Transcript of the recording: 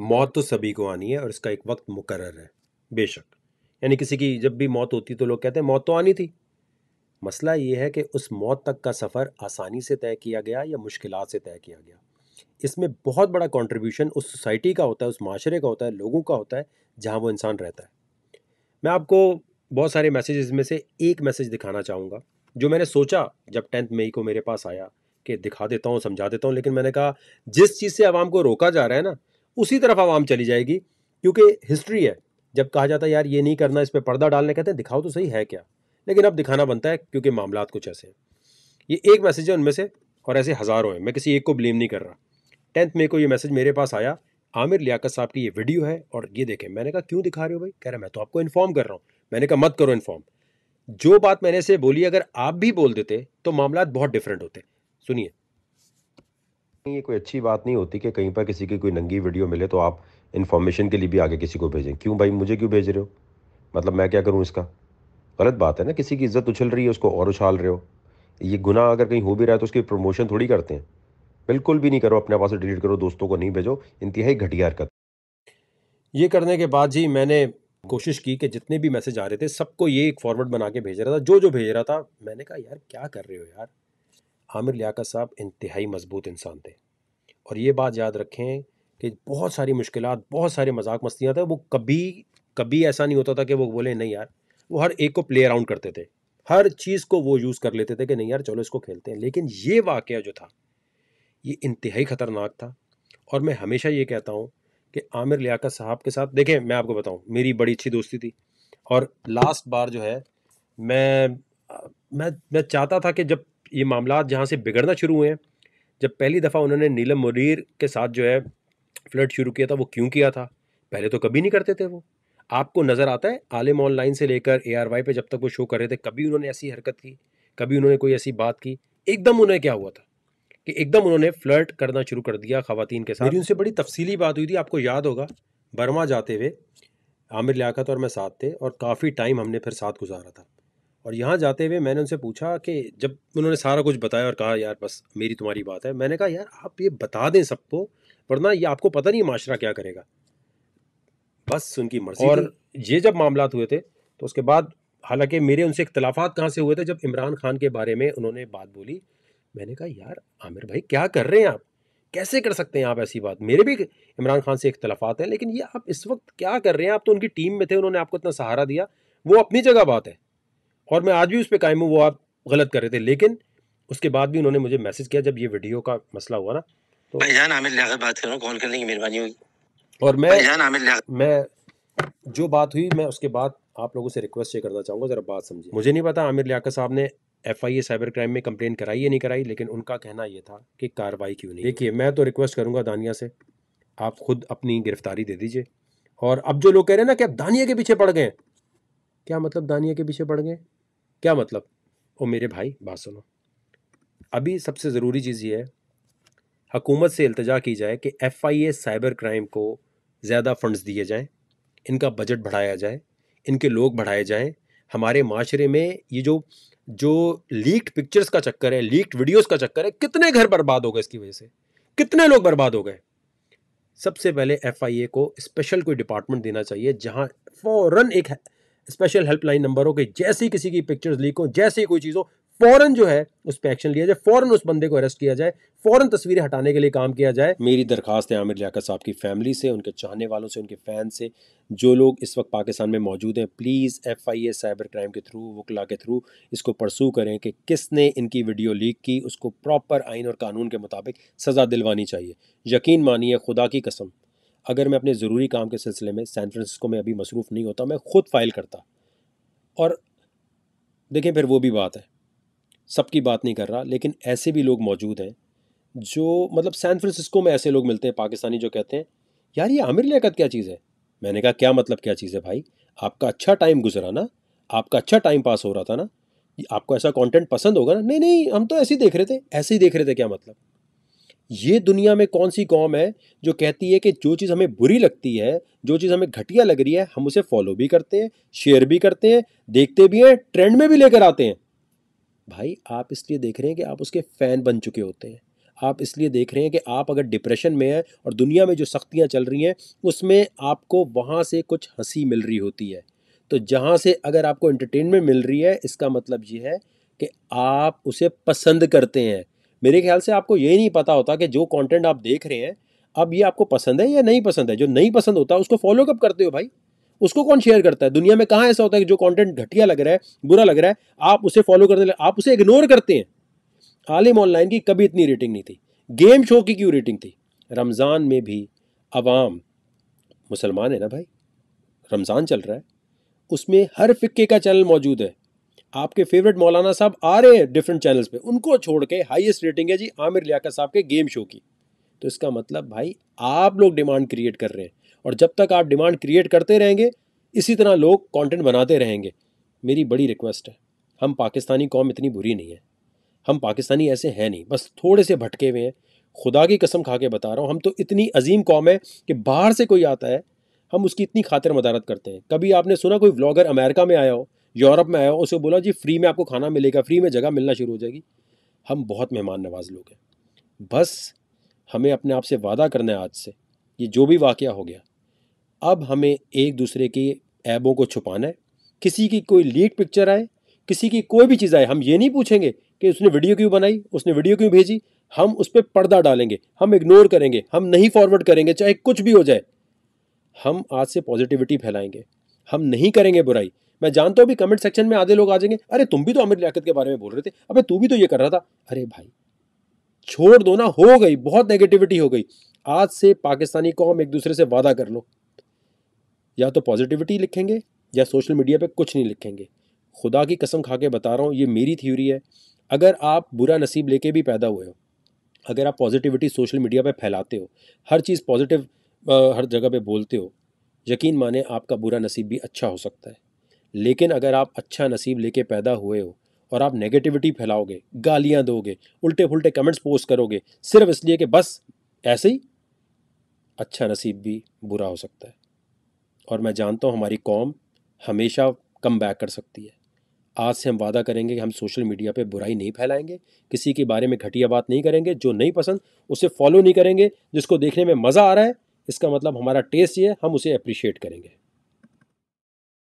मौत तो सभी को आनी है और इसका एक वक्त मुकर है बेशक यानी किसी की जब भी मौत होती तो लोग कहते हैं मौत तो आनी थी मसला ये है कि उस मौत तक का सफ़र आसानी से तय किया गया या मुश्किल से तय किया गया इसमें बहुत बड़ा कंट्रीब्यूशन उस सोसाइटी का होता है उस माशरे का होता है लोगों का होता है जहाँ वो इंसान रहता है मैं आपको बहुत सारे मैसेजेस में से एक मैसेज दिखाना चाहूँगा जो मैंने सोचा जब टेंथ मई को मेरे पास आया कि दिखा देता हूँ समझा देता हूँ लेकिन मैंने कहा जिस चीज़ से आवाम को रोका जा रहा है ना उसी तरफ आवाम चली जाएगी क्योंकि हिस्ट्री है जब कहा जाता है यार ये नहीं करना इस पर पर्दा डालने कहते हैं दिखाओ तो सही है क्या लेकिन अब दिखाना बनता है क्योंकि मामला कुछ ऐसे हैं ये एक मैसेज है उनमें से और ऐसे हज़ारों हैं मैं किसी एक को ब्लेम नहीं कर रहा टेंथ मे को ये मैसेज मेरे पास आया आमिर लियाकत साहब की ये वीडियो है और ये देखें मैंने कहा क्यों दिखा रहे हो भाई कह रहा मैं तो आपको इन्फॉर्म कर रहा हूँ मैंने कहा मत करो इन्फॉर्म जो बात मैंने से बोली अगर आप भी बोल देते तो मामला बहुत डिफरेंट होते सुनिए ये कोई अच्छी बात नहीं होती कि कहीं पर किसी की कोई नंगी वीडियो मिले तो आप इन्फॉर्मेशन के लिए भी आगे किसी को भेजें क्यों भाई मुझे क्यों भेज रहे हो मतलब मैं क्या करूँ इसका गलत बात है ना किसी की इज्जत उछल रही है उसको और उछाल रहे हो ये गुना अगर कहीं हो भी रहा है तो उसकी प्रमोशन थोड़ी करते हैं बिल्कुल भी नहीं करो अपने पास से डिलीट करो दोस्तों को नहीं भेजो इंतहाई घटिया हरकत ये करने के बाद जी मैंने कोशिश की कि जितने भी मैसेज आ रहे थे सबको ये एक फॉरवर्ड बना के भेज रहा था जो जो भेज रहा था मैंने कहा यार क्या कर रहे हो यार आमिर लियाकत साहब इंतहाई मजबूत इंसान थे और ये बात याद रखें कि बहुत सारी मुश्किल बहुत सारे मजाक मस्तियाँ थे वो कभी कभी ऐसा नहीं होता था कि वो बोले नहीं यार वो हर एक को प्ले अराउंड करते थे हर चीज़ को वो यूज़ कर लेते थे कि नहीं यार चलो इसको खेलते हैं लेकिन ये वाक़ जो था ये इंतहाई ख़तरनाक था और मैं हमेशा ये कहता हूँ कि आमिर लियाकत साहब के साथ देखें मैं आपको बताऊँ मेरी बड़ी अच्छी दोस्ती थी और लास्ट बार जो है मैं मैं मैं चाहता था कि जब ये मामला जहाँ से बिगड़ना शुरू हुए हैं जब पहली दफ़ा उन्होंने नीलम मुरीर के साथ जो है फ्लड शुरू किया था वो क्यों किया था पहले तो कभी नहीं करते थे वो आपको नज़र आता है आलिम ऑनलाइन से लेकर ए आर वाई पर जब तक वो शो कर रहे थे कभी उन्होंने ऐसी हरकत की कभी उन्होंने कोई ऐसी बात की एकदम उन्हें क्या हुआ था कि एकदम उन्होंने फ्लर्ट करना शुरू कर दिया खातन के साथ मेरी उनसे बड़ी तफसीली बात हुई थी आपको याद होगा बर्मा जाते हुए आमिर लियाकत और मैं साथ थे और काफ़ी टाइम हमने फिर साथ गुजारा था और यहाँ जाते हुए मैंने उनसे पूछा कि जब उन्होंने सारा कुछ बताया और कहा यार बस मेरी तुम्हारी बात है मैंने कहा यार आप ये बता दें सबको वरना ये आपको पता नहीं माशरा क्या करेगा बस उनकी मर्जी और ये जब मामला हुए थे तो उसके बाद हालांकि मेरे उनसे इख्तलाफात कहाँ से हुए थे जब इमरान खान के बारे में उन्होंने बात बोली मैंने कहा यार आमिर भाई क्या कर रहे हैं आप कैसे कर सकते हैं आप ऐसी बात मेरे भी इमरान खान से इख्तलाफात हैं लेकिन ये आप इस वक्त क्या कर रहे हैं आप तो उनकी टीम में थे उन्होंने आपको इतना सहारा दिया वो अपनी जगह बात है और मैं आज भी उस पर कायम हूँ वो आप गलत कर रहे थे लेकिन उसके बाद भी उन्होंने मुझे मैसेज किया जब ये वीडियो का मसला हुआ ना तो भाईजान आमिर बात कर रहा हूँ कॉल करने की मेहरबानी होगी और मैं भाईजान आमिर मैं जो बात हुई मैं उसके बाद आप लोगों से रिक्वेस्ट ये करना चाहूँगा ज़रा बात समझिए मुझे नहीं पता आमिर लियाकत साहब ने F I A cyber crime में कंप्लेन कराई या नहीं कराई लेकिन उनका कहना यह था कि कार्रवाई क्यों नहीं देखिए मैं तो रिक्वेस्ट करूँगा दानिया से आप खुद अपनी गिरफ्तारी दे दीजिए और अब जो लोग कह रहे हैं ना कि आप दानिया के पीछे पड़ गए क्या मतलब दानिया के पीछे पड़ गए क्या मतलब ओ मेरे भाई बात सुनो अभी सबसे ज़रूरी चीज़ ये है हकूमत से अल्तजा की जाए कि F I A cyber crime को ज़्यादा फ़ंड्स दिए जाएँ इनका बजट बढ़ाया जाए इनके लोग बढ़ाए जाएँ हमारे माशरे में ये जो जो लीक्ड पिक्चर्स का चक्कर है लीक्ड वीडियोस का चक्कर है कितने घर बर्बाद हो गए इसकी वजह से कितने लोग बर्बाद हो गए सबसे पहले एफ को स्पेशल कोई डिपार्टमेंट देना चाहिए जहाँ फौरन एक स्पेशल हेल्पलाइन नंबर हो कि जैसे ही किसी की पिक्चर्स लीक हो जैसे ही कोई चीज़ हो फौरन जो है उस पर एक्शन लिया जाए फौरन उस बंदे को अरेस्ट किया जाए फौरन तस्वीरें हटाने के लिए काम किया जाए मेरी दरखास्त है आमिर लियाकत साहब की फैमिली से उनके चाहने वालों से उनके फैन से जो लोग इस वक्त पाकिस्तान में मौजूद हैं please F I A cyber crime के थ्रू वकला के थ्रू इसको परसू करें कि किसने इनकी वीडियो लीक की उसको प्रॉपर आइन और कानून के मुताबिक सज़ा दिलवानी चाहिए यकीन मानिए खुदा की कसम अगर मैं अपने ज़रूरी काम के सिलसिले में सैन फ्रांसिस्को में अभी मसरूफ़ नहीं होता मैं ख़ुद फ़ाइल करता और देखें फिर वो भी बात है सबकी बात नहीं कर रहा लेकिन ऐसे भी लोग मौजूद हैं जो मतलब सैन फ्रांसिस्को में ऐसे लोग मिलते हैं पाकिस्तानी जो कहते हैं यार ये आमिर लियाकत क्या चीज़ है मैंने कहा क्या मतलब क्या चीज़ है भाई आपका अच्छा टाइम गुजरा ना आपका अच्छा टाइम पास हो रहा था ना आपको ऐसा कंटेंट पसंद होगा ना नहीं नहीं हम तो ऐसे ही देख रहे थे ऐसे ही देख रहे थे क्या मतलब ये दुनिया में कौन सी कौम है जो कहती है कि जो चीज़ हमें बुरी लगती है जो चीज़ हमें घटिया लग रही है हम उसे फॉलो भी करते हैं शेयर भी करते हैं देखते भी हैं ट्रेंड में भी लेकर आते हैं भाई आप इसलिए देख रहे हैं कि आप उसके फ़ैन बन चुके होते हैं आप इसलिए देख रहे हैं कि आप अगर डिप्रेशन में हैं और दुनिया में जो सख्तियाँ चल रही हैं उसमें आपको वहाँ से कुछ हंसी मिल रही होती है तो जहाँ से अगर आपको इंटरटेनमेंट मिल रही है इसका मतलब ये है कि आप उसे पसंद करते हैं मेरे ख्याल से आपको ये नहीं पता होता कि जो कंटेंट आप देख रहे हैं अब ये आपको पसंद है या नहीं पसंद है जो नहीं पसंद होता उसको फॉलो कब करते हो भाई उसको कौन शेयर करता है दुनिया में कहाँ ऐसा होता है कि जो कंटेंट घटिया लग रहा है बुरा लग रहा है आप उसे फॉलो करते आप उसे इग्नोर करते हैं आलिम ऑनलाइन की कभी इतनी रेटिंग नहीं थी गेम शो की क्यों रेटिंग थी रमज़ान में भी आवाम मुसलमान है ना भाई रमज़ान चल रहा है उसमें हर फ़िक्के का चैनल मौजूद है आपके फेवरेट मौलाना साहब आ रहे हैं डिफरेंट चैनल्स पे उनको छोड़ के हाईएस्ट रेटिंग है जी आमिर लियाकत साहब के गेम शो की तो इसका मतलब भाई आप लोग डिमांड क्रिएट कर रहे हैं और जब तक आप डिमांड क्रिएट करते रहेंगे इसी तरह लोग कॉन्टेंट बनाते रहेंगे मेरी बड़ी रिक्वेस्ट है हम पाकिस्तानी कौम इतनी बुरी नहीं है हम पाकिस्तानी ऐसे हैं नहीं बस थोड़े से भटके हुए हैं खुदा की कसम खा के बता रहा हूँ हम तो इतनी अजीम कौम है कि बाहर से कोई आता है हम उसकी इतनी खातिर मदारत करते हैं कभी आपने सुना कोई व्लॉगर अमेरिका में आया हो यूरोप में आया हो उसे बोला जी फ्री में आपको खाना मिलेगा फ्री में जगह मिलना शुरू हो जाएगी हम बहुत मेहमान नवाज लोग हैं बस हमें अपने आप से वादा करना है आज से ये जो भी वाक़ हो गया अब हमें एक दूसरे के ऐबों को छुपाना है किसी की कोई लीक पिक्चर आए किसी की कोई भी चीज़ आए हम ये नहीं पूछेंगे कि उसने वीडियो क्यों बनाई उसने वीडियो क्यों भेजी हम उस पर पर्दा डालेंगे हम इग्नोर करेंगे हम नहीं फॉरवर्ड करेंगे चाहे कुछ भी हो जाए हम आज से पॉजिटिविटी फैलाएंगे हम नहीं करेंगे बुराई मैं जानता हूँ भी कमेंट सेक्शन में आधे लोग आ जाएंगे अरे तुम भी तो अमीर लियाकत के बारे में बोल रहे थे अबे तू भी तो ये कर रहा था अरे भाई छोड़ दो ना हो गई बहुत नेगेटिविटी हो गई आज से पाकिस्तानी कौम एक दूसरे से वादा कर लो या तो पॉजिटिविटी लिखेंगे या सोशल मीडिया पर कुछ नहीं लिखेंगे खुदा की कसम खा के बता रहा हूँ ये मेरी थ्योरी है अगर आप बुरा नसीब लेके भी पैदा हुए हो अगर आप पॉजिटिविटी सोशल मीडिया पर फैलाते हो हर चीज़ पॉजिटिव हर जगह पे बोलते हो यकीन माने आपका बुरा नसीब भी अच्छा हो सकता है लेकिन अगर आप अच्छा नसीब लेके पैदा हुए हो और आप नेगेटिविटी फैलाओगे गालियाँ दोगे उल्टे फुलटे कमेंट्स पोस्ट करोगे सिर्फ इसलिए कि बस ऐसे ही अच्छा नसीब भी बुरा हो सकता है और मैं जानता हूँ हमारी कॉम हमेशा कम बैक कर सकती है आज से हम वादा करेंगे कि हम सोशल मीडिया पे बुराई नहीं फैलाएंगे किसी के बारे में घटिया बात नहीं करेंगे जो नहीं पसंद उसे फॉलो नहीं करेंगे जिसको देखने में मज़ा आ रहा है इसका मतलब हमारा टेस्ट ये है हम उसे अप्रिशिएट करेंगे